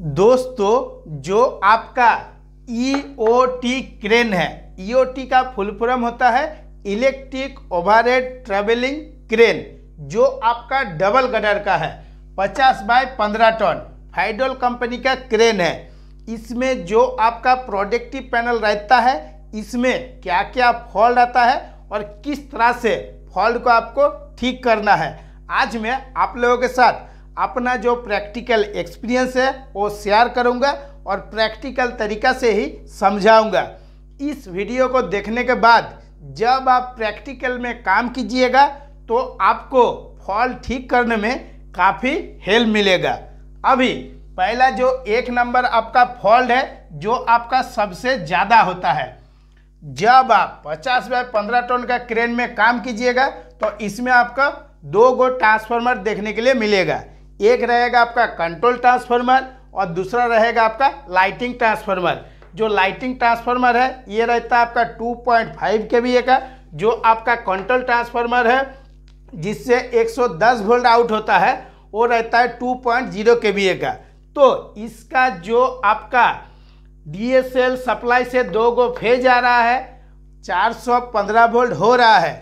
दोस्तों जो आपका ई ओ टी क्रेन है ई ओ टी का फुल फॉर्म होता है इलेक्ट्रिक ओवरहेड ट्रेवलिंग क्रेन जो आपका डबल गडर का है 50 बाय 15 टन फाइडोल कंपनी का क्रेन है इसमें जो आपका प्रोडक्टिव पैनल रहता है इसमें क्या क्या फॉल्ट आता है और किस तरह से फॉल्ट को आपको ठीक करना है आज मैं आप लोगों के साथ अपना जो प्रैक्टिकल एक्सपीरियंस है वो शेयर करूँगा और प्रैक्टिकल तरीका से ही समझाऊँगा इस वीडियो को देखने के बाद जब आप प्रैक्टिकल में काम कीजिएगा तो आपको फॉल ठीक करने में काफ़ी हेल्प मिलेगा अभी पहला जो एक नंबर आपका फॉल्ट है जो आपका सबसे ज़्यादा होता है जब आप 50 बाय 15 टन का क्रेन में काम कीजिएगा तो इसमें आपका दो गो ट्रांसफार्मर देखने के लिए मिलेगा एक रहेगा आपका कंट्रोल ट्रांसफार्मर और दूसरा रहेगा आपका लाइटिंग ट्रांसफार्मर जो लाइटिंग ट्रांसफार्मर है ये रहता है आपका 2.5 पॉइंट के का जो आपका कंट्रोल ट्रांसफार्मर है जिससे 110 वोल्ट आउट होता है वो रहता है 2.0 पॉइंट के का तो इसका जो आपका डीएसएल सप्लाई से दो गो फेज आ रहा है 415 वोल्ट हो रहा है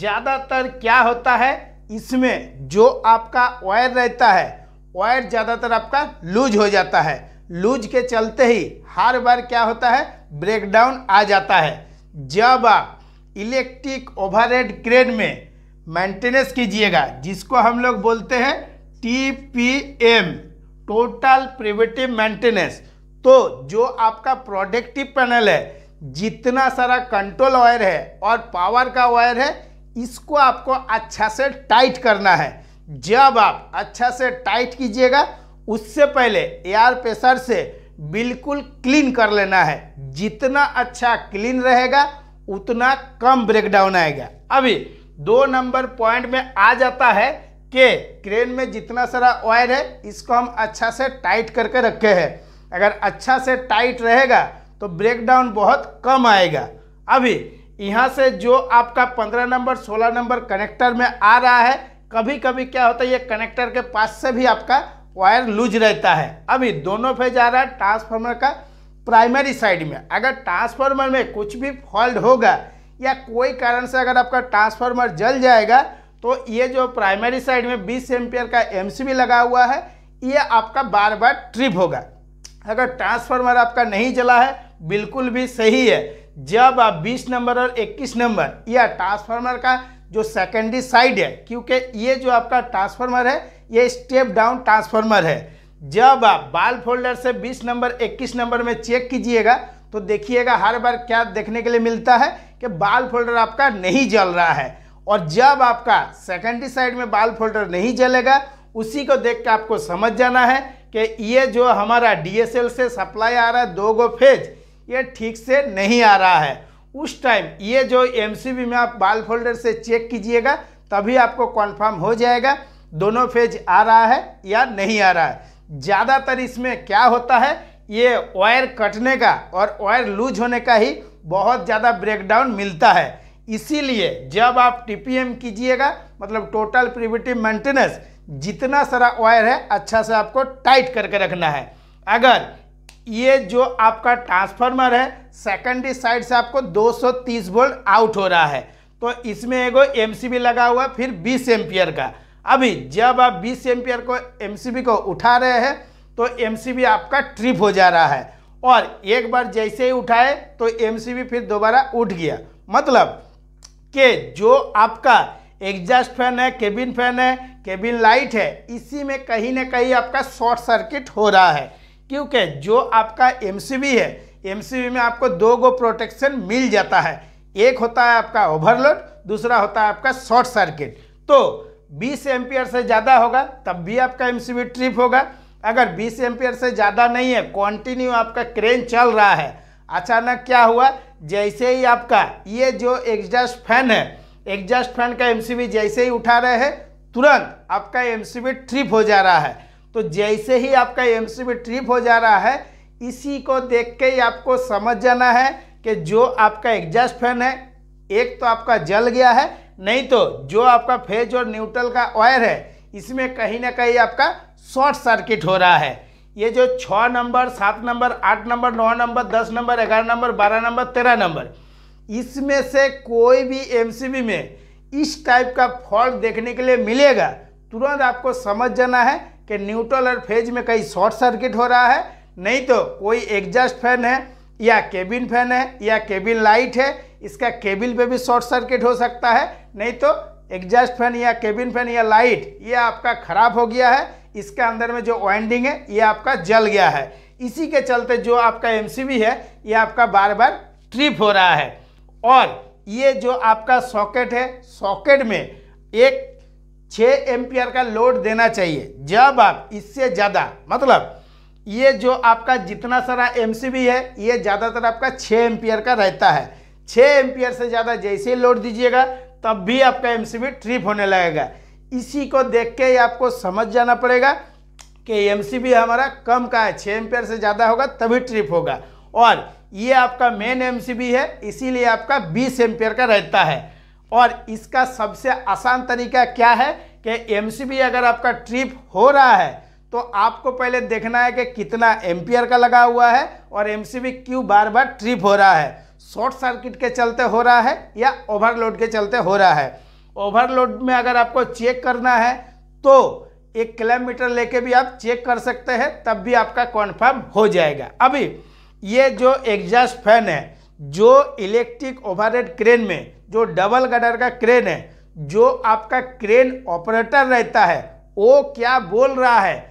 ज़्यादातर क्या होता है इसमें जो आपका वायर रहता है वायर ज़्यादातर आपका लूज हो जाता है लूज के चलते ही हर बार क्या होता है ब्रेकडाउन आ जाता है जब आप इलेक्ट्रिक ओवरहेड क्रेन में मेंटेनेंस कीजिएगा जिसको हम लोग बोलते हैं T P M total preventive maintenance तो जो आपका प्रोडक्टिव पैनल है जितना सारा कंट्रोल वायर है और पावर का वायर है इसको आपको अच्छा से टाइट करना है जब आप अच्छा से टाइट कीजिएगा उससे पहले एयर प्रेशर से बिल्कुल क्लीन कर लेना है जितना अच्छा क्लीन रहेगा उतना कम ब्रेकडाउन आएगा अभी दो नंबर पॉइंट में आ जाता है कि क्रेन में जितना सारा ऑयर है इसको हम अच्छा से टाइट करके रखे हैं अगर अच्छा से टाइट रहेगा तो ब्रेकडाउन बहुत कम आएगा अभी यहाँ से जो आपका पंद्रह नंबर सोलह नंबर कनेक्टर में आ रहा है कभी कभी क्या होता है ये कनेक्टर के पास से भी आपका वायर लूज रहता है अभी दोनों फेज आ रहा है ट्रांसफार्मर का प्राइमरी साइड में अगर ट्रांसफार्मर में कुछ भी फॉल्ट होगा या कोई कारण से अगर आपका ट्रांसफार्मर जल जाएगा तो ये जो प्राइमरी साइड में 20 एम्पियर का एम लगा हुआ है ये आपका बार बार ट्रिप होगा अगर ट्रांसफार्मर आपका नहीं जला है बिल्कुल भी सही है जब आप 20 नंबर और 21 नंबर या ट्रांसफार्मर का जो सेकेंडरी साइड है क्योंकि ये जो आपका ट्रांसफार्मर है ये स्टेप डाउन ट्रांसफार्मर है जब आप बाल फोल्डर से 20 नंबर 21 नंबर में चेक कीजिएगा तो देखिएगा हर बार क्या देखने के लिए मिलता है कि बाल फोल्डर आपका नहीं जल रहा है और जब आपका सेकेंडरी साइड में बाल फोल्डर नहीं जलेगा उसी को देख के आपको समझ जाना है कि ये जो हमारा डी से सप्लाई आ रहा है दो गो फेज़ ये ठीक से नहीं आ रहा है उस टाइम ये जो एम में आप बाल फोल्डर से चेक कीजिएगा तभी आपको कन्फर्म हो जाएगा दोनों फेज आ रहा है या नहीं आ रहा है ज़्यादातर इसमें क्या होता है ये वायर कटने का और वायर लूज होने का ही बहुत ज़्यादा ब्रेकडाउन मिलता है इसीलिए जब आप टीपीएम कीजिएगा मतलब टोटल प्रिविटिव मेंटेनेंस जितना सारा वायर है अच्छा से आपको टाइट करके रखना है अगर ये जो आपका ट्रांसफार्मर है सेकेंडरी साइड से आपको 230 वोल्ट आउट हो रहा है तो इसमें एगो बी लगा हुआ फिर 20 एम्पियर का अभी जब आप 20 एम्पियर को बी को उठा रहे हैं तो बी आपका ट्रिप हो जा रहा है और एक बार जैसे ही उठाए तो बी फिर दोबारा उठ गया मतलब कि जो आपका एग्जास्ट फैन है केबिन फैन है केबिन लाइट है इसी में कहीं ना कहीं आपका शॉर्ट सर्किट हो रहा है क्योंकि जो आपका एम है एम में आपको दो गो प्रोटेक्शन मिल जाता है एक होता है आपका ओवरलोड दूसरा होता है आपका शॉर्ट सर्किट तो 20 एम्पियर से ज़्यादा होगा तब भी आपका एम ट्रिप होगा अगर 20 एम्पियर से ज़्यादा नहीं है कॉन्टिन्यू आपका क्रेन चल रहा है अचानक क्या हुआ जैसे ही आपका ये जो एग्जॉस्ट फैन है एग्जॉस्ट फैन का एम जैसे ही उठा रहे हैं तुरंत आपका एम ट्रिप हो जा रहा है तो जैसे ही आपका एम ट्रिप हो जा रहा है इसी को देख के ही आपको समझ जाना है कि जो आपका एग्जॉस्ट फैन है एक तो आपका जल गया है नहीं तो जो आपका फेज और न्यूट्रल का वायर है इसमें कहीं ना कहीं आपका शॉर्ट सर्किट हो रहा है ये जो छः नंबर सात नंबर आठ नंबर नौ नंबर दस नंबर ग्यारह नंबर बारह नंबर तेरह नंबर इसमें से कोई भी एमसीबी में इस टाइप का फॉल्ट देखने के लिए मिलेगा तुरंत आपको समझ जाना है कि न्यूट्रल और फेज में कहीं शॉर्ट सर्किट हो रहा है नहीं तो कोई एग्जॉस्ट फैन है या केबिन फैन है या केबिन लाइट है इसका केबिल पे भी शॉर्ट सर्किट हो सकता है नहीं तो एग्जॉस्ट फैन या केबिन फैन या लाइट ये आपका खराब हो गया है इसके अंदर में जो वाइंडिंग है ये आपका जल गया है इसी के चलते जो आपका एम है ये आपका बार बार ट्रिप हो रहा है और ये जो आपका सॉकेट है सॉकेट में एक छः एम्पियर का लोड देना चाहिए जब आप इससे ज़्यादा मतलब ये जो आपका जितना सारा एम है ये ज़्यादातर आपका छः एम्पियर का रहता है छः एम्पियर से ज़्यादा जैसे ही लोड दीजिएगा तब भी आपका एम ट्रिप होने लगेगा इसी को देख के आपको समझ जाना पड़ेगा कि एम हमारा कम का है छः एम्पियर से ज़्यादा होगा तभी ट्रिप होगा और ये आपका मेन एम है इसीलिए आपका बीस एम्पियर का रहता है और इसका सबसे आसान तरीका क्या है कि एम अगर आपका ट्रिप हो रहा है तो आपको पहले देखना है कि कितना एम्पियर का लगा हुआ है और एम क्यों बार बार ट्रिप हो रहा है शॉर्ट सर्किट के चलते हो रहा है या ओवरलोड के चलते हो रहा है ओवरलोड में अगर आपको चेक करना है तो एक किलोमीटर लेके भी आप चेक कर सकते हैं तब भी आपका कॉन्फर्म हो जाएगा अभी ये जो एग्जॉस्ट फैन है जो इलेक्ट्रिक ओवर क्रेन में जो डबल गडर का क्रेन है जो आपका क्रेन ऑपरेटर रहता है वो क्या बोल रहा है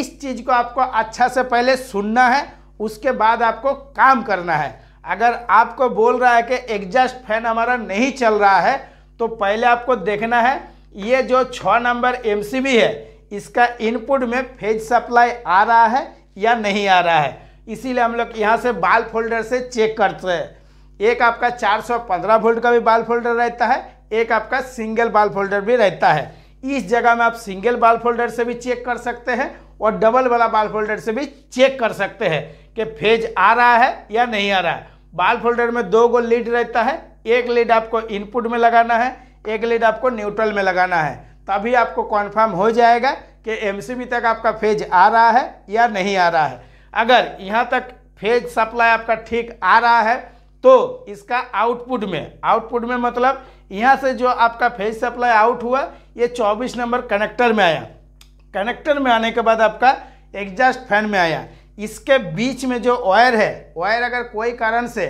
इस चीज़ को आपको अच्छा से पहले सुनना है उसके बाद आपको काम करना है अगर आपको बोल रहा है कि एग्जॉस्ट फैन हमारा नहीं चल रहा है तो पहले आपको देखना है ये जो छः नंबर एम है इसका इनपुट में फेज सप्लाई आ रहा है या नहीं आ रहा है इसीलिए हम लोग यहाँ से बाल फोल्डर से चेक करते हैं एक आपका 415 वोल्ट का भी बाल फोल्डर रहता है एक आपका सिंगल बाल फोल्डर भी रहता है इस जगह में आप सिंगल बाल फोल्डर से भी चेक कर सकते हैं और डबल वाला बाल फोल्डर से भी चेक कर सकते हैं कि फेज आ रहा है या नहीं आ रहा है बाल फोल्डर में दो गो लीड रहता है एक लीड आपको इनपुट में लगाना है एक लीड आपको न्यूट्रल में लगाना है तभी आपको कॉन्फर्म हो जाएगा कि एम तक आपका फेज आ रहा है या नहीं आ रहा है अगर यहाँ तक फेज सप्लाई आपका ठीक आ रहा है तो इसका आउटपुट में आउटपुट में मतलब यहाँ से जो आपका फेज सप्लाई आउट हुआ ये 24 नंबर कनेक्टर में आया कनेक्टर में आने के बाद आपका एग्जास्ट फैन में आया इसके बीच में जो वायर है वायर अगर कोई कारण से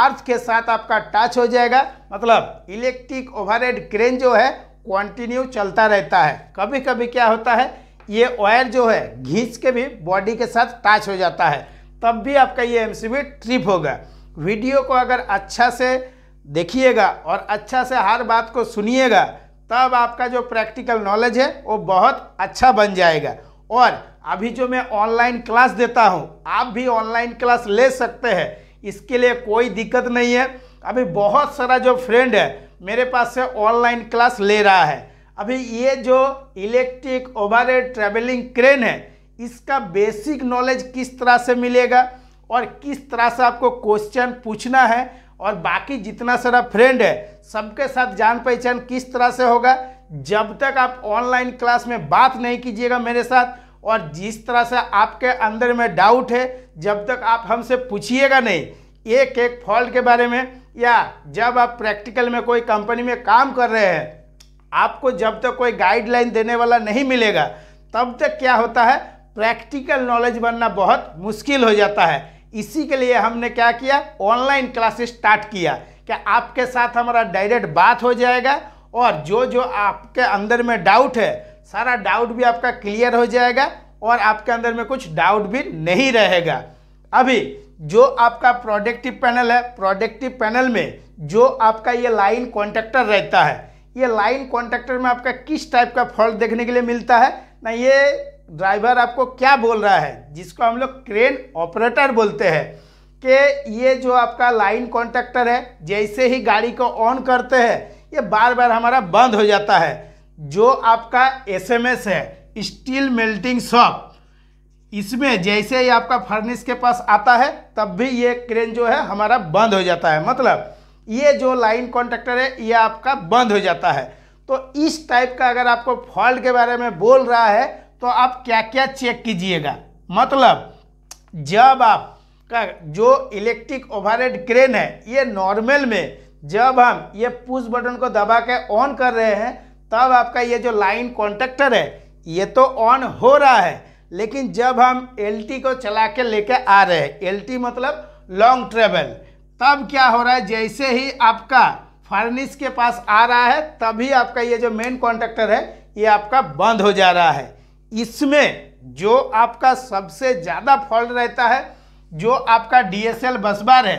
आर्थ के साथ आपका टच हो जाएगा मतलब इलेक्ट्रिक ओवरहेड क्रेन जो है कंटिन्यू चलता रहता है कभी कभी क्या होता है ये वायर जो है घींच के भी बॉडी के साथ टच हो जाता है तब भी आपका ये बी ट्रिप होगा वीडियो को अगर अच्छा से देखिएगा और अच्छा से हर बात को सुनिएगा तब आपका जो प्रैक्टिकल नॉलेज है वो बहुत अच्छा बन जाएगा और अभी जो मैं ऑनलाइन क्लास देता हूँ आप भी ऑनलाइन क्लास ले सकते हैं इसके लिए कोई दिक्कत नहीं है अभी बहुत सारा जो फ्रेंड है मेरे पास से ऑनलाइन क्लास ले रहा है अभी ये जो इलेक्ट्रिक ओवर ट्रेवलिंग क्रेन है इसका बेसिक नॉलेज किस तरह से मिलेगा और किस तरह से आपको क्वेश्चन पूछना है और बाकी जितना सारा फ्रेंड है सबके साथ जान पहचान किस तरह से होगा जब तक आप ऑनलाइन क्लास में बात नहीं कीजिएगा मेरे साथ और जिस तरह से आपके अंदर में डाउट है जब तक आप हमसे पूछिएगा नहीं एक एक फॉल्ट के बारे में या जब आप प्रैक्टिकल में कोई कंपनी में काम कर रहे हैं आपको जब तक कोई गाइडलाइन देने वाला नहीं मिलेगा तब तक क्या होता है प्रैक्टिकल नॉलेज बनना बहुत मुश्किल हो जाता है इसी के लिए हमने क्या किया ऑनलाइन क्लास स्टार्ट किया कि आपके साथ हमारा डायरेक्ट बात हो जाएगा और जो जो आपके अंदर में डाउट है सारा डाउट भी आपका क्लियर हो जाएगा और आपके अंदर में कुछ डाउट भी नहीं रहेगा अभी जो आपका प्रोडक्टिव पैनल है प्रोडक्टिव पैनल में जो आपका ये लाइन कॉन्ट्रेक्टर रहता है ये लाइन कॉन्ट्रेक्टर में आपका किस टाइप का फॉल्ट देखने के लिए मिलता है ना ये ड्राइवर आपको क्या बोल रहा है जिसको हम लोग क्रेन ऑपरेटर बोलते हैं कि ये जो आपका लाइन कॉन्ट्रैक्टर है जैसे ही गाड़ी को ऑन करते हैं ये बार बार हमारा बंद हो जाता है जो आपका एसएमएस है स्टील मेल्टिंग शॉप इसमें जैसे ही आपका फर्निस के पास आता है तब भी ये क्रेन जो है हमारा बंद हो जाता है मतलब ये जो लाइन कॉन्ट्रैक्टर है ये आपका बंद हो जाता है तो इस टाइप का अगर आपको फॉल्ट के बारे में बोल रहा है तो आप क्या क्या चेक कीजिएगा मतलब जब आप का जो इलेक्ट्रिक ओवरहेड क्रेन है ये नॉर्मल में जब हम ये पुश बटन को दबा के ऑन कर रहे हैं तब आपका ये जो लाइन कॉन्टेक्टर है ये तो ऑन हो रहा है लेकिन जब हम एलटी को चला के लेके आ रहे हैं एलटी मतलब लॉन्ग ट्रेवल तब क्या हो रहा है जैसे ही आपका फर्निस के पास आ रहा है तभी आपका ये जो मेन कॉन्टेक्टर है ये आपका बंद हो जा रहा है इसमें जो आपका सबसे ज़्यादा फॉल्ट रहता है जो आपका डीएसएल बस बार है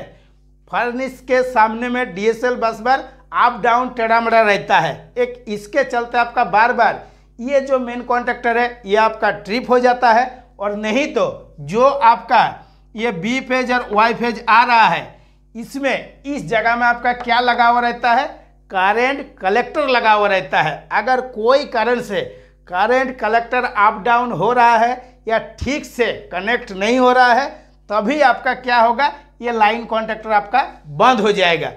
फर्निस के सामने में डीएसएल बस बार अप डाउन टेढ़ामड़ा रहता है एक इसके चलते आपका बार बार ये जो मेन कॉन्ट्रेक्टर है ये आपका ट्रिप हो जाता है और नहीं तो जो आपका ये बी फेज और वाई फेज आ रहा है इसमें इस जगह में आपका क्या लगा हुआ रहता है करेंट कलेक्टर लगा हुआ रहता है अगर कोई कारण से करंट कलेक्टर अप डाउन हो रहा है या ठीक से कनेक्ट नहीं हो रहा है तभी आपका क्या होगा ये लाइन कॉन्ट्रेक्टर आपका बंद हो जाएगा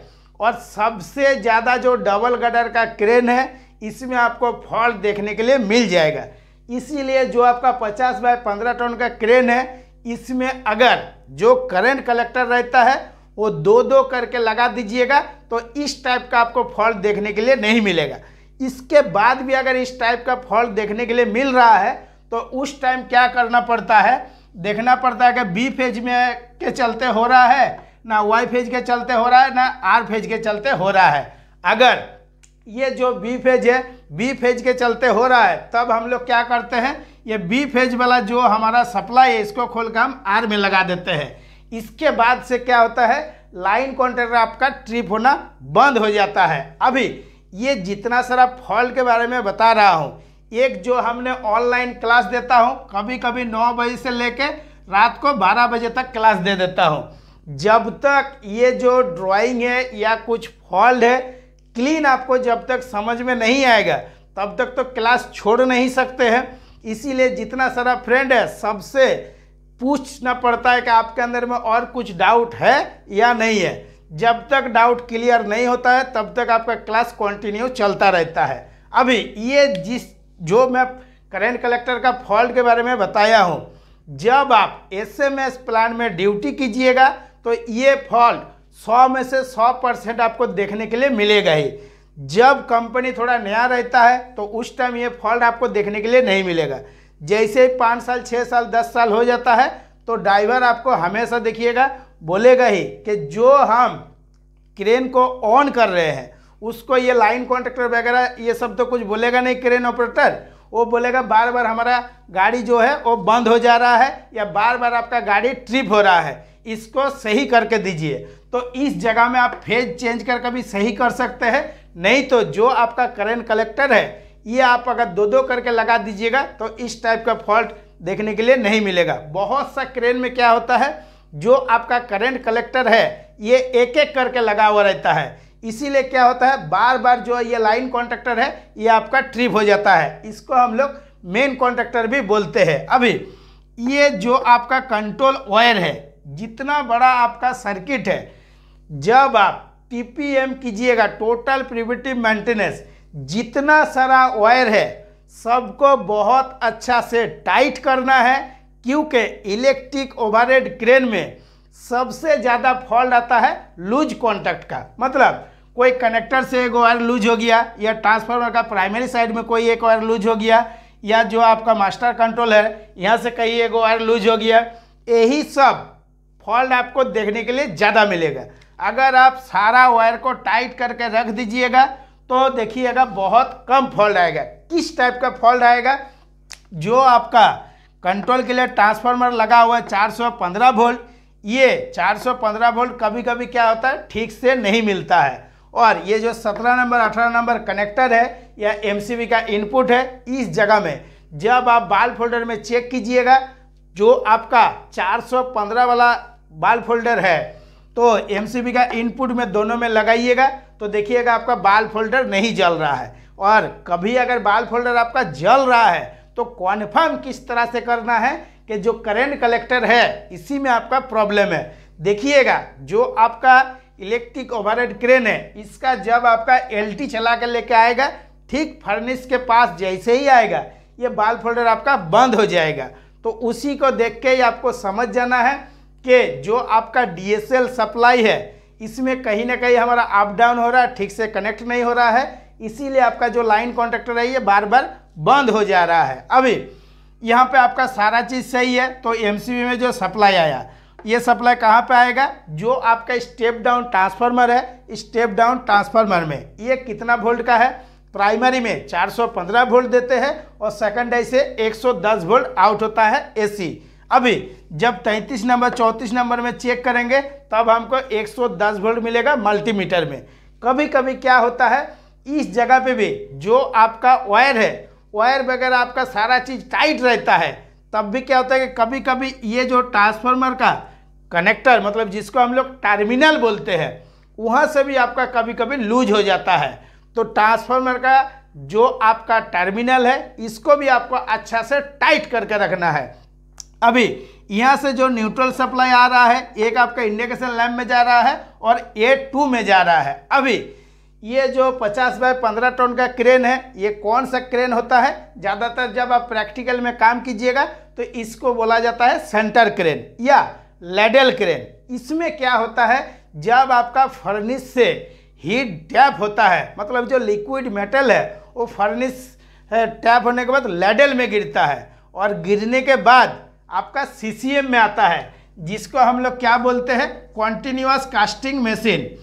और सबसे ज़्यादा जो डबल गडर का क्रेन है इसमें आपको फॉल्ट देखने के लिए मिल जाएगा इसीलिए जो आपका 50 बाय 15 टन का क्रेन है इसमें अगर जो करंट कलेक्टर रहता है वो दो दो करके लगा दीजिएगा तो इस टाइप का आपको फॉल्ट देखने के लिए नहीं मिलेगा इसके बाद भी अगर इस टाइप का फॉल्ट देखने के लिए मिल रहा है तो उस टाइम क्या करना पड़ता है देखना पड़ता है कि बी फेज में के चलते हो रहा है ना वाई फेज के चलते हो रहा है ना आर फेज के चलते हो रहा है अगर ये जो बी फेज है बी फेज के चलते हो रहा है तब हम लोग क्या करते हैं ये बी फेज वाला जो हमारा सप्लाई है इसको खोल कर हम आर में लगा देते हैं इसके बाद से क्या होता है लाइन कॉन्ट्रेक्टर आपका ट्रिप होना बंद हो जाता है अभी ये जितना सारा फॉल के बारे में बता रहा हूँ एक जो हमने ऑनलाइन क्लास देता हूँ कभी कभी नौ बजे से लेके रात को बारह बजे तक क्लास दे देता हूँ जब तक ये जो ड्राइंग है या कुछ फॉल्ट है क्लीन आपको जब तक समझ में नहीं आएगा तब तक तो क्लास छोड़ नहीं सकते हैं इसीलिए जितना सारा फ्रेंड है सबसे पूछना पड़ता है कि आपके अंदर में और कुछ डाउट है या नहीं है जब तक डाउट क्लियर नहीं होता है तब तक आपका क्लास कंटिन्यू चलता रहता है अभी ये जिस जो मैं करेंट कलेक्टर का फॉल्ट के बारे में बताया हूँ जब आप एस एम एस प्लान में ड्यूटी कीजिएगा तो ये फॉल्ट 100 में से 100 परसेंट आपको देखने के लिए मिलेगा ही जब कंपनी थोड़ा नया रहता है तो उस टाइम ये फॉल्ट आपको देखने के लिए नहीं मिलेगा जैसे ही पाँच साल छः साल दस साल हो जाता है तो ड्राइवर आपको हमेशा देखिएगा बोलेगा ही कि जो हम क्रेन को ऑन कर रहे हैं उसको ये लाइन कॉन्ट्रेक्टर वगैरह ये सब तो कुछ बोलेगा नहीं क्रेन ऑपरेटर वो बोलेगा बार बार हमारा गाड़ी जो है वो बंद हो जा रहा है या बार बार आपका गाड़ी ट्रिप हो रहा है इसको सही करके दीजिए तो इस जगह में आप फेज चेंज कर कभी सही कर सकते हैं नहीं तो जो आपका करेंट कलेक्टर है ये आप अगर दो दो करके लगा दीजिएगा तो इस टाइप का फॉल्ट देखने के लिए नहीं मिलेगा बहुत सा क्रेन में क्या होता है जो आपका करंट कलेक्टर है ये एक एक करके लगा हुआ रहता है इसीलिए क्या होता है बार बार जो ये लाइन कॉन्ट्रेक्टर है ये आपका ट्रिप हो जाता है इसको हम लोग मेन कॉन्ट्रेक्टर भी बोलते हैं अभी ये जो आपका कंट्रोल वायर है जितना बड़ा आपका सर्किट है जब आप टी कीजिएगा टोटल प्रिविटिव मेंटेनेंस जितना सारा वायर है सबको बहुत अच्छा से टाइट करना है क्योंकि इलेक्ट्रिक ओवरहेड क्रेन में सबसे ज़्यादा फॉल्ट आता है लूज कॉन्टैक्ट का मतलब कोई कनेक्टर से एक वायर लूज हो गया या ट्रांसफार्मर का प्राइमरी साइड में कोई एक वायर लूज हो गया या जो आपका मास्टर कंट्रोल है यहाँ से कहीं एक वायर लूज हो गया यही सब फॉल्ट आपको देखने के लिए ज़्यादा मिलेगा अगर आप सारा वायर को टाइट करके रख दीजिएगा तो देखिएगा बहुत कम फॉल्ट आएगा किस टाइप का फॉल्ट आएगा जो आपका कंट्रोल के लिए ट्रांसफार्मर लगा हुआ है 415 वोल्ट ये 415 वोल्ट कभी कभी क्या होता है ठीक से नहीं मिलता है और ये जो 17 नंबर 18 नंबर कनेक्टर है या बी का इनपुट है इस जगह में जब आप बाल फोल्डर में चेक कीजिएगा जो आपका 415 वाला बाल फोल्डर है तो बी का इनपुट में दोनों में लगाइएगा तो देखिएगा आपका बाल फोल्डर नहीं जल रहा है और कभी अगर बाल फोल्डर आपका जल रहा है तो कॉन्फर्म किस तरह से करना है कि जो करेंट कलेक्टर है इसी में आपका प्रॉब्लम है देखिएगा जो आपका इलेक्ट्रिक ओवर क्रेन है इसका जब आपका एलटी चला कर लेके आएगा ठीक फर्निस के पास जैसे ही आएगा ये बाल फोल्डर आपका बंद हो जाएगा तो उसी को देख के ही आपको समझ जाना है कि जो आपका डीएसएल सप्लाई है इसमें कहीं ना कहीं हमारा अप डाउन हो रहा है ठीक से कनेक्ट नहीं हो रहा है इसीलिए आपका जो लाइन कॉन्ट्रेक्टर है ये बार बार बंद हो जा रहा है अभी यहाँ पे आपका सारा चीज़ सही है तो एम में जो सप्लाई आया ये सप्लाई कहाँ पे आएगा जो आपका स्टेप डाउन ट्रांसफार्मर है स्टेप डाउन ट्रांसफार्मर में ये कितना वोल्ट का है प्राइमरी में 415 वोल्ट देते हैं और सेकेंडरी से 110 वोल्ट आउट होता है एसी अभी जब 33 नंबर 34 नंबर में चेक करेंगे तब हमको 110 वोल्ट मिलेगा मल्टीमीटर में कभी कभी क्या होता है इस जगह पे भी जो आपका वायर है वायर वगैरह आपका सारा चीज़ टाइट रहता है तब भी क्या होता है कि कभी कभी ये जो ट्रांसफार्मर का कनेक्टर मतलब जिसको हम लोग टर्मिनल बोलते हैं वहाँ से भी आपका कभी कभी लूज हो जाता है तो ट्रांसफार्मर का जो आपका टर्मिनल है इसको भी आपको अच्छा से टाइट करके रखना है अभी यहाँ से जो न्यूट्रल सप्लाई आ रहा है एक आपका इंडिकेशन लैम्प में जा रहा है और ए टू में जा रहा है अभी ये जो 50 बाय 15 टन का क्रेन है ये कौन सा क्रेन होता है ज़्यादातर जब आप प्रैक्टिकल में काम कीजिएगा तो इसको बोला जाता है सेंटर क्रेन या लेडल क्रेन इसमें क्या होता है जब आपका फर्निश से हीट टैप होता है मतलब जो लिक्विड मेटल है वो फर्निश टैप होने के बाद लेडल में गिरता है और गिरने के बाद आपका सी में आता है जिसको हम लोग क्या बोलते हैं कॉन्टीन्यूस कास्टिंग मशीन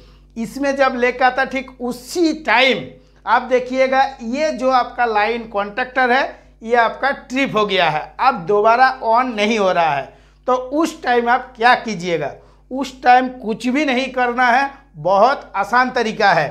इसमें जब लेकर आता ठीक उसी टाइम आप देखिएगा ये जो आपका लाइन कॉन्ट्रेक्टर है ये आपका ट्रिप हो गया है अब दोबारा ऑन नहीं हो रहा है तो उस टाइम आप क्या कीजिएगा उस टाइम कुछ भी नहीं करना है बहुत आसान तरीका है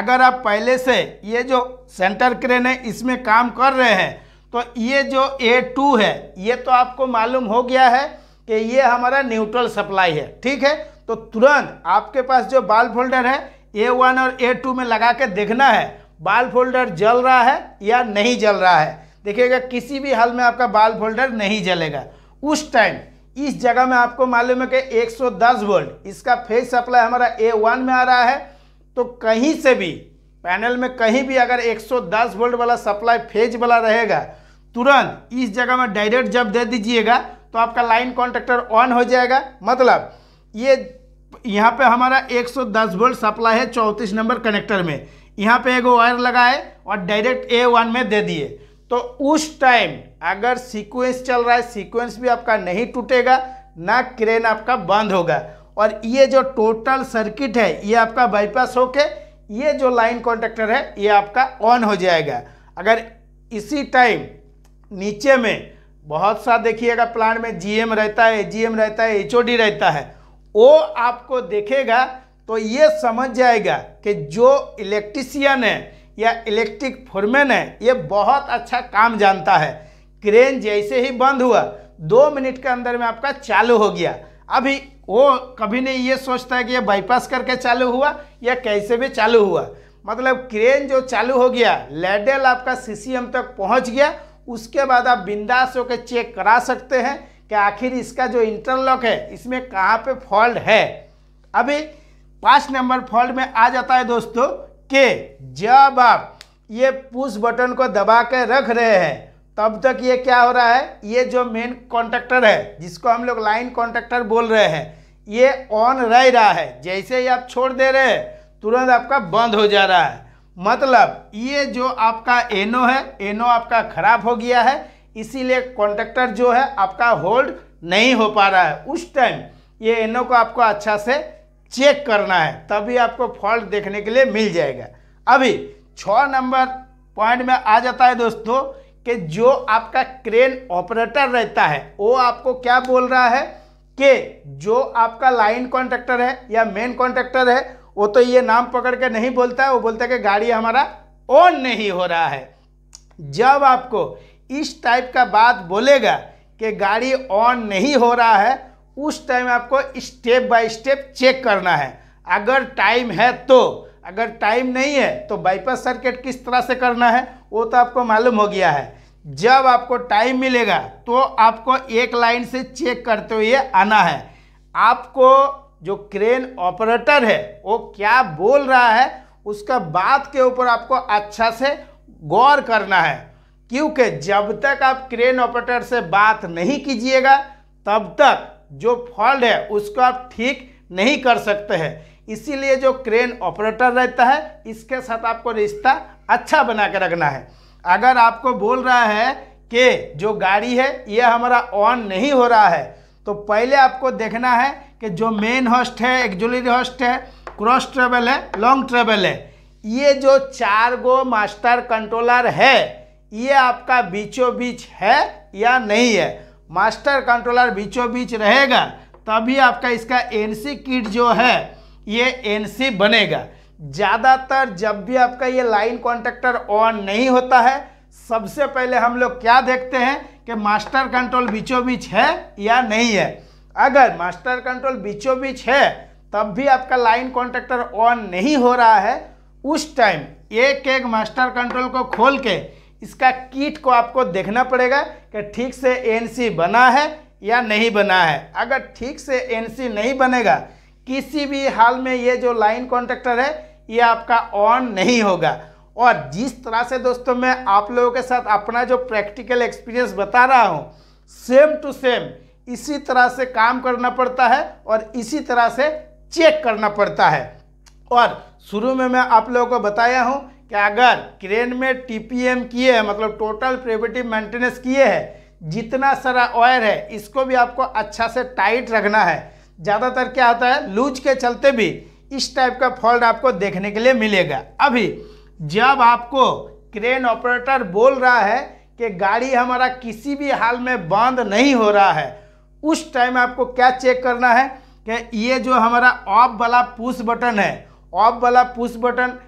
अगर आप पहले से ये जो सेंटर क्रेन है इसमें काम कर रहे हैं तो ये जो ए टू है ये तो आपको मालूम हो गया है कि ये हमारा न्यूट्रल सप्लाई है ठीक है तो तुरंत आपके पास जो बाल फोल्डर है ए वन और ए टू में लगा के देखना है बाल फोल्डर जल रहा है या नहीं जल रहा है देखिएगा किसी भी हाल में आपका बाल फोल्डर नहीं जलेगा उस टाइम इस जगह में आपको मालूम है कि 110 वोल्ट इसका फेज सप्लाई हमारा ए वन में आ रहा है तो कहीं से भी पैनल में कहीं भी अगर 110 वोल्ट वाला सप्लाई फेज वाला रहेगा तुरंत इस जगह में डायरेक्ट जब दे दीजिएगा तो आपका लाइन कॉन्ट्रेक्टर ऑन हो जाएगा मतलब ये यहाँ पे हमारा 110 वोल्ट सप्लाई है चौंतीस नंबर कनेक्टर में यहाँ पे एगो वायर लगाए और डायरेक्ट ए वन में दे दिए तो उस टाइम अगर सीक्वेंस चल रहा है सीक्वेंस भी आपका नहीं टूटेगा ना क्रेन आपका बंद होगा और ये जो टोटल सर्किट है ये आपका बाईपास होके ये जो लाइन कॉन्टेक्टर है ये आपका ऑन हो जाएगा अगर इसी टाइम नीचे में बहुत सा देखिएगा प्लांट में जीएम रहता है जीएम रहता है एचओडी रहता है वो आपको देखेगा तो ये समझ जाएगा कि जो इलेक्ट्रिशियन है या इलेक्ट्रिक फोरमैन है ये बहुत अच्छा काम जानता है क्रेन जैसे ही बंद हुआ दो मिनट के अंदर में आपका चालू हो गया अभी वो कभी नहीं ये सोचता है कि ये बाईपास करके चालू हुआ या कैसे भी चालू हुआ मतलब क्रेन जो चालू हो गया लेडल आपका सीसीएम तक पहुंच गया उसके बाद आप बिंदास होकर चेक करा सकते हैं कि आखिर इसका जो इंटरलॉक है इसमें कहाँ पे फॉल्ट है अभी पाँच नंबर फॉल्ट में आ जाता है दोस्तों के जब आप ये पुश बटन को दबा के रख रहे हैं तब तक ये क्या हो रहा है ये जो मेन कॉन्ट्रेक्टर है जिसको हम लोग लाइन कॉन्ट्रेक्टर बोल रहे हैं ये ऑन रह रहा है जैसे ही आप छोड़ दे रहे हैं तुरंत आपका बंद हो जा रहा है मतलब ये जो आपका एनो है एनो आपका खराब हो गया है इसीलिए कॉन्ट्रेक्टर जो है आपका होल्ड नहीं हो पा रहा है उस टाइम ये एनओ को आपको अच्छा से चेक करना है तभी आपको फॉल्ट देखने के लिए मिल जाएगा अभी छ नंबर पॉइंट में आ जाता है दोस्तों कि जो आपका क्रेन ऑपरेटर रहता है वो आपको क्या बोल रहा है कि जो आपका लाइन कॉन्ट्रेक्टर है या मेन कॉन्ट्रेक्टर है वो तो ये नाम पकड़ के नहीं बोलता है वो बोलता है कि गाड़ी हमारा ऑन नहीं हो रहा है जब आपको इस टाइप का बात बोलेगा कि गाड़ी ऑन नहीं हो रहा है उस टाइम आपको स्टेप बाय स्टेप चेक करना है अगर टाइम है तो अगर टाइम नहीं है तो बाईपास सर्किट किस तरह से करना है वो तो आपको मालूम हो गया है जब आपको टाइम मिलेगा तो आपको एक लाइन से चेक करते हुए आना है आपको जो क्रेन ऑपरेटर है वो क्या बोल रहा है उसका बात के ऊपर आपको अच्छा से गौर करना है क्योंकि जब तक आप क्रेन ऑपरेटर से बात नहीं कीजिएगा तब तक जो फॉल्ट है उसको आप ठीक नहीं कर सकते हैं इसीलिए जो क्रेन ऑपरेटर रहता है इसके साथ आपको रिश्ता अच्छा बना के रखना है अगर आपको बोल रहा है कि जो गाड़ी है यह हमारा ऑन नहीं हो रहा है तो पहले आपको देखना है कि जो मेन हॉस्ट है एक्जुलरी हॉस्ट है क्रॉस ट्रेवल है लॉन्ग ट्रेवल है ये जो चार गो मास्टर कंट्रोलर है ये आपका बीचों बीच है या नहीं है मास्टर कंट्रोलर बीचों बीच रहेगा तभी आपका इसका एनसी किट जो है ये एनसी बनेगा ज़्यादातर जब भी आपका ये लाइन कॉन्ट्रेक्टर ऑन नहीं होता है सबसे पहले हम लोग क्या देखते हैं कि मास्टर कंट्रोल बीचों बीच है या नहीं है अगर मास्टर कंट्रोल बीचों बीच है तब भी आपका लाइन कॉन्ट्रेक्टर ऑन नहीं हो रहा है उस टाइम एक एक मास्टर कंट्रोल को खोल के इसका कीट को आपको देखना पड़ेगा कि ठीक से एनसी बना है या नहीं बना है अगर ठीक से एनसी नहीं बनेगा किसी भी हाल में ये जो लाइन कॉन्ट्रेक्टर है ये आपका ऑन नहीं होगा और जिस तरह से दोस्तों मैं आप लोगों के साथ अपना जो प्रैक्टिकल एक्सपीरियंस बता रहा हूँ सेम टू सेम इसी तरह से काम करना पड़ता है और इसी तरह से चेक करना पड़ता है और शुरू में मैं आप लोगों को बताया हूँ कि अगर क्रेन में टीपीएम किए हैं मतलब टोटल प्रेविटिव मेंटेनेंस किए हैं जितना सारा ऑयर है इसको भी आपको अच्छा से टाइट रखना है ज़्यादातर क्या होता है लूज के चलते भी इस टाइप का फॉल्ट आपको देखने के लिए मिलेगा अभी जब आपको क्रेन ऑपरेटर बोल रहा है कि गाड़ी हमारा किसी भी हाल में बंद नहीं हो रहा है उस टाइम आपको क्या चेक करना है कि ये जो हमारा ऑफ वाला पुश बटन है ऑफ वाला पुश बटन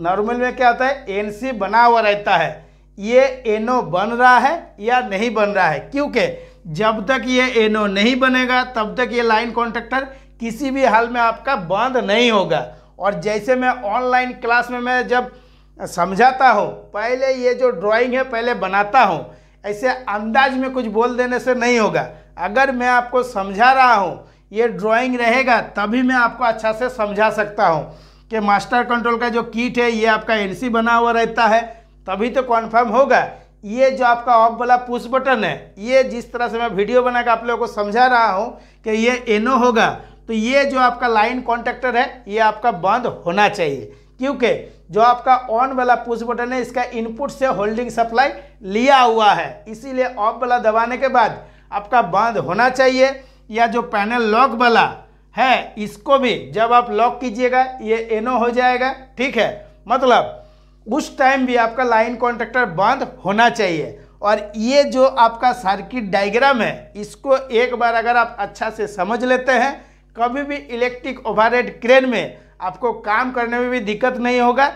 नॉर्मल में क्या होता है एन बना हुआ रहता है ये ओ बन रहा है या नहीं बन रहा है क्योंकि जब तक ये ओ नहीं बनेगा तब तक ये लाइन कॉन्ट्रेक्टर किसी भी हाल में आपका बंद नहीं होगा और जैसे मैं ऑनलाइन क्लास में मैं जब समझाता हूँ पहले ये जो ड्राइंग है पहले बनाता हूँ ऐसे अंदाज में कुछ बोल देने से नहीं होगा अगर मैं आपको समझा रहा हूँ ये ड्राइंग रहेगा तभी मैं आपको अच्छा से समझा सकता हूँ कि मास्टर कंट्रोल का जो किट है ये आपका एनसी बना हुआ रहता है तभी तो कन्फर्म होगा ये जो आपका ऑफ वाला पुश बटन है ये जिस तरह से मैं वीडियो बना के आप लोगों को समझा रहा हूँ कि ये एनो होगा तो ये जो आपका लाइन कॉन्टेक्टर है ये आपका बंद होना चाहिए क्योंकि जो आपका ऑन वाला पुश बटन है इसका इनपुट से होल्डिंग सप्लाई लिया हुआ है इसीलिए ऑफ वाला दबाने के बाद आपका बंद होना चाहिए या जो पैनल लॉक वाला है इसको भी जब आप लॉक कीजिएगा ये एनो हो जाएगा ठीक है मतलब उस टाइम भी आपका लाइन कॉन्ट्रेक्टर बंद होना चाहिए और ये जो आपका सर्किट डायग्राम है इसको एक बार अगर आप अच्छा से समझ लेते हैं कभी भी इलेक्ट्रिक ओवरहेड क्रेन में आपको काम करने में भी दिक्कत नहीं होगा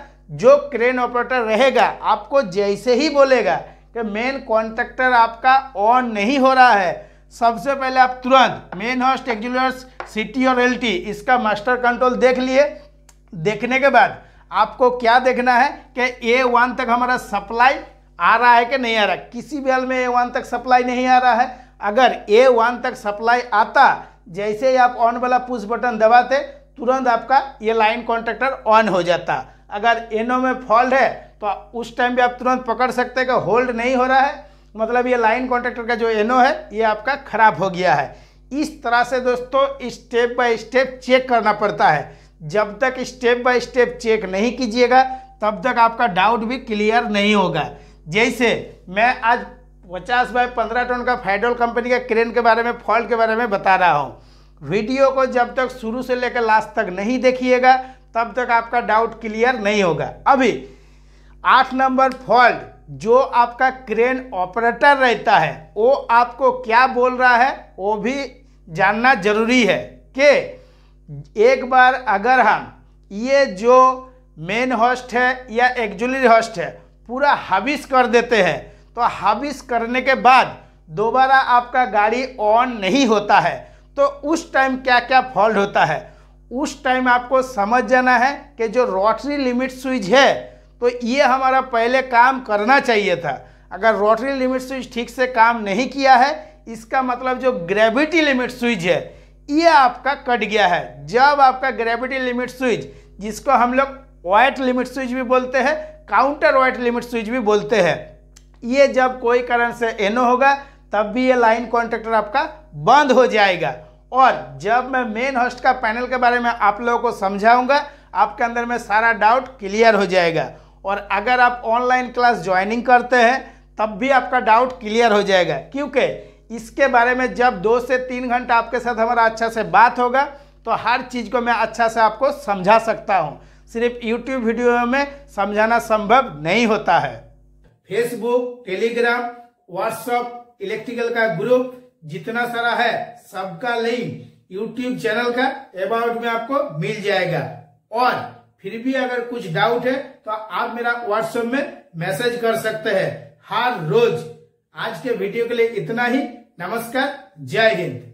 जो क्रेन ऑपरेटर रहेगा आपको जैसे ही बोलेगा कि मेन कॉन्ट्रेक्टर आपका ऑन नहीं हो रहा है सबसे पहले आप तुरंत मेन हॉस्ट एक्जुलर्स सिटी और एलटी इसका मास्टर कंट्रोल देख लिए देखने के बाद आपको क्या देखना है कि ए वन तक हमारा सप्लाई आ रहा है कि नहीं आ रहा किसी भी हाल में ए वन तक सप्लाई नहीं आ रहा है अगर ए वन तक सप्लाई आता जैसे ही आप ऑन वाला पुश बटन दबाते तुरंत आपका ये लाइन कॉन्ट्रेक्टर ऑन हो जाता अगर एनओ में फॉल्ट है तो उस टाइम भी आप तुरंत पकड़ सकते हैं कि होल्ड नहीं हो रहा है तो मतलब ये लाइन कॉन्ट्रेक्टर का जो एनओ है ये आपका खराब हो गया है इस तरह से दोस्तों स्टेप बाय स्टेप चेक करना पड़ता है जब तक स्टेप बाय स्टेप चेक नहीं कीजिएगा तब तक आपका डाउट भी क्लियर नहीं होगा जैसे मैं आज पचास बाय पंद्रह टन का फेडरल कंपनी का क्रेन के बारे में फॉल्ट के बारे में बता रहा हूँ वीडियो को जब तक शुरू से लेकर लास्ट तक नहीं देखिएगा तब तक आपका डाउट क्लियर नहीं होगा अभी आठ नंबर फॉल्ट जो आपका क्रेन ऑपरेटर रहता है वो आपको क्या बोल रहा है वो भी जानना जरूरी है कि एक बार अगर हम ये जो मेन होस्ट है या एक्जुलरी होस्ट है पूरा हाबिस कर देते हैं तो हाबिस करने के बाद दोबारा आपका गाड़ी ऑन नहीं होता है तो उस टाइम क्या क्या फॉल्ट होता है उस टाइम आपको समझ जाना है कि जो रोटरी लिमिट स्विच है तो ये हमारा पहले काम करना चाहिए था अगर रोटरी लिमिट स्विच ठीक से काम नहीं किया है इसका मतलब जो ग्रेविटी लिमिट स्विच है ये आपका कट गया है जब आपका ग्रेविटी लिमिट स्विच जिसको हम लोग वाइट लिमिट स्विच भी बोलते हैं काउंटर वाइट लिमिट स्विच भी बोलते हैं ये जब कोई कारण से एनो होगा तब भी ये लाइन कॉन्ट्रेक्टर आपका बंद हो जाएगा और जब मैं मेन होस्ट का पैनल के बारे में आप लोगों को समझाऊंगा आपके अंदर में सारा डाउट क्लियर हो जाएगा और अगर आप ऑनलाइन क्लास ज्वाइनिंग करते हैं तब भी आपका डाउट क्लियर हो जाएगा क्योंकि इसके बारे में जब दो से तीन घंटा आपके साथ हमारा अच्छा से बात होगा तो हर चीज़ को मैं अच्छा से आपको समझा सकता हूँ सिर्फ यूट्यूब वीडियो में समझाना संभव नहीं होता है फेसबुक टेलीग्राम WhatsApp, इलेक्ट्रिकल का ग्रुप जितना सारा है सबका लिंक यूट्यूब चैनल का अबाउट में आपको मिल जाएगा और फिर भी अगर कुछ डाउट है तो आप मेरा व्हाट्सएप में मैसेज कर सकते हैं हर रोज आज के वीडियो के लिए इतना ही नमस्कार जय हिंद